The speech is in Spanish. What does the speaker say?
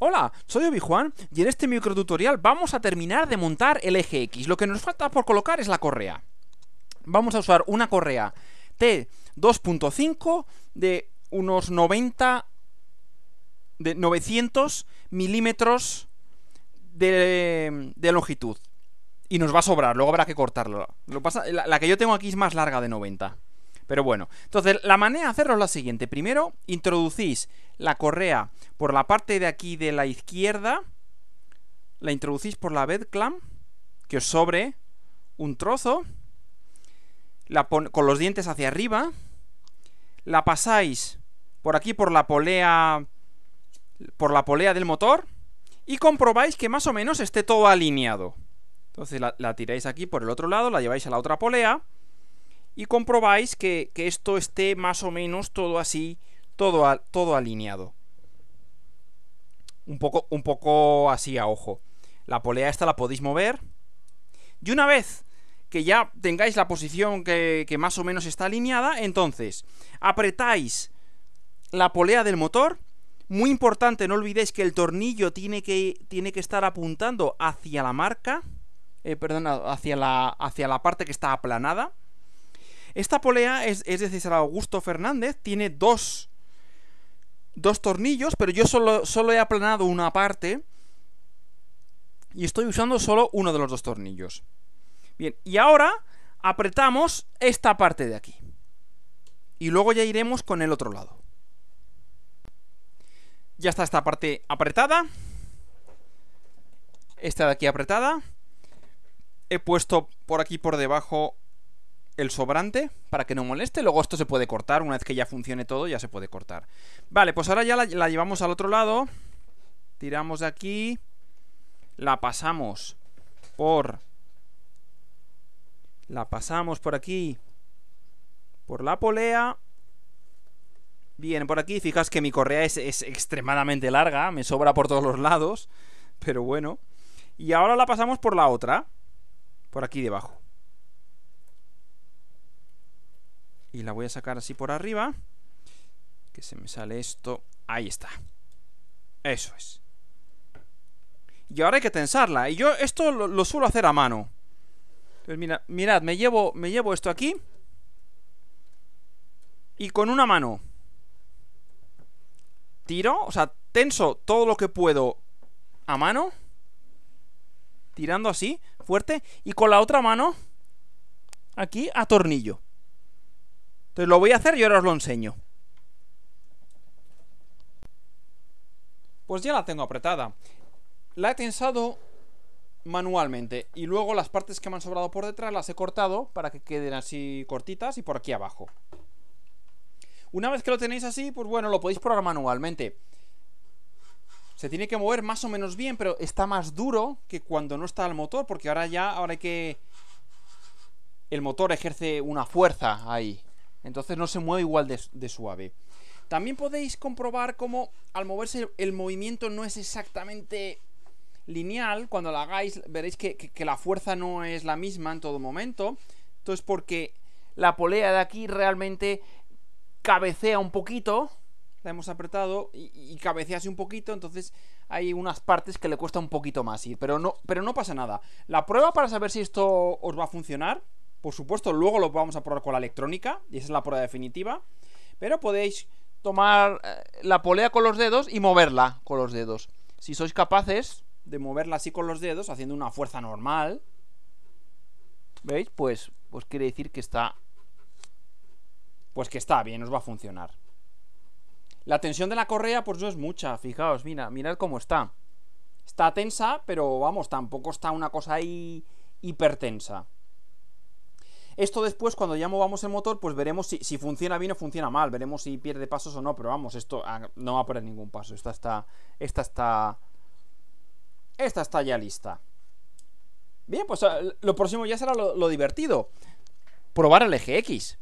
Hola, soy Obi-Juan y en este microtutorial vamos a terminar de montar el eje X. Lo que nos falta por colocar es la correa. Vamos a usar una correa T2.5 de unos 90 de 900 milímetros de, longitud. Y nos va a sobrar, luego habrá que cortarlo. Lo pasa, la, la que yo tengo aquí es más larga de 90. Pero bueno, entonces la manera de hacerlo es la siguiente. Primero, introducís la correa por la parte de aquí de la izquierda. La introducís por la bed que os sobre un trozo. La con los dientes hacia arriba. La pasáis por aquí por la polea por la polea del motor y comprobáis que más o menos esté todo alineado. Entonces la tiráis aquí por el otro lado, la lleváis a la otra polea y comprobáis que, esto esté más o menos todo así, todo, todo alineado. Un poco, un poco así a ojo. La polea esta la podéis mover. Y una vez que ya tengáis la posición que, más o menos está alineada, entonces apretáis la polea del motor muy importante, no olvidéis que el tornillo tiene que, tiene que estar apuntando hacia la marca, eh, perdón, hacia la, hacia la parte que está aplanada. Esta polea es, es de César Augusto Fernández, tiene dos, tornillos, pero yo solo, solo he aplanado una parte y estoy usando solo uno de los dos tornillos. Bien, y ahora apretamos esta parte de aquí. Y luego ya iremos con el otro lado. Ya está esta parte apretada. Esta de aquí apretada. He puesto por aquí por debajo el sobrante para que no moleste. Luego esto se puede cortar, una vez que ya funcione todo ya se puede cortar. Vale, pues ahora ya la, llevamos al otro lado. Tiramos de aquí. La pasamos por... La pasamos por aquí. Por la polea. Bien, por aquí. fijas que mi correa es extremadamente larga. Me sobra por todos los lados. Pero bueno. Y ahora la pasamos por la otra. Por aquí debajo. y la voy a sacar así por arriba. Que se me sale esto. Ahí está. Eso es. Y ahora hay que tensarla. Y yo esto lo, suelo hacer a mano. mirad, me llevo, me llevo esto aquí. Y con una mano. Tiro, o sea, tenso todo lo que puedo a mano. Tirando así, fuerte. Y con la otra mano, aquí, a tornillo entonces lo voy a hacer y ahora os lo enseño. Pues ya la tengo apretada. La he tensado manualmente y luego las partes que me han sobrado por detrás las he cortado para que queden así cortitas y por aquí abajo. Una vez que lo tenéis así, pues bueno, lo podéis probar manualmente. Se tiene que mover más o menos bien, pero está más duro que cuando no está el motor, porque ahora ya, ahora hay que... El motor ejerce una fuerza ahí. Entonces no se mueve igual de, suave. También podéis comprobar cómo al moverse el movimiento no es exactamente lineal. Cuando la hagáis veréis que, la fuerza no es la misma en todo momento. Entonces porque la polea de aquí realmente cabecea un poquito. La hemos apretado y, y cabecea así un poquito. Entonces hay unas partes que le cuesta un poquito más ir. Pero no, pero no pasa nada. La prueba para saber si esto os va a funcionar por supuesto, luego lo vamos a probar con la electrónica, y esa es la prueba definitiva. Pero podéis tomar eh, la polea con los dedos y moverla con los dedos. Si sois capaces de moverla así con los dedos, haciendo una fuerza normal, ¿veis? Pues, pues quiere decir que está... Pues que está bien, os va a funcionar. La tensión de la correa pues no es mucha, fijaos, mira, mirad cómo está. Está tensa, pero vamos, tampoco está una cosa ahí hipertensa. Esto después, cuando ya movamos el motor, pues veremos si, si funciona bien o funciona mal, veremos si pierde pasos o no, pero vamos, esto ah, no va a poner ningún paso, esta está, esta está, esta está ya lista. Bien, pues ah, lo próximo ya será lo, lo divertido, probar el eje X.